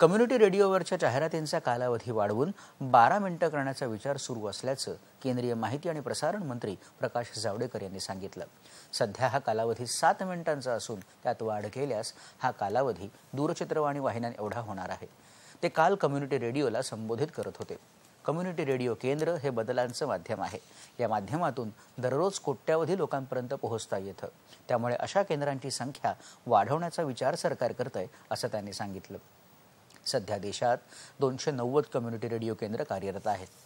community रेडिओवरच्या जाहिरातींचा कालावधी वाढवून बारा मिनिटं करण्याचा विचार सुरू असल्याचं केंद्रीय माहिती आणि प्रसारण मंत्री प्रकाश जावडेकर यांनी सांगितलं सध्या हा कालावधी सात मिनिटांचा असून त्यात वाढ केल्यास हा कालावधी दूरचित्रवाणी वाहिन्या एवढा होणार आहे ते काल कम्युनिटी रेडिओला संबोधित करत होते कम्युनिटी रेडिओ केंद्र हे बदलांचं माध्यम आहे या माध्यमातून दररोज कोट्यावधी लोकांपर्यंत पोहोचता येतं त्यामुळे अशा केंद्रांची संख्या वाढवण्याचा विचार सरकार करत आहे असं त्यांनी सांगितलं सध्या देशात दोनशे नव्वद कम्युनिटी रेडिओ केंद्र कार्यरत आहेत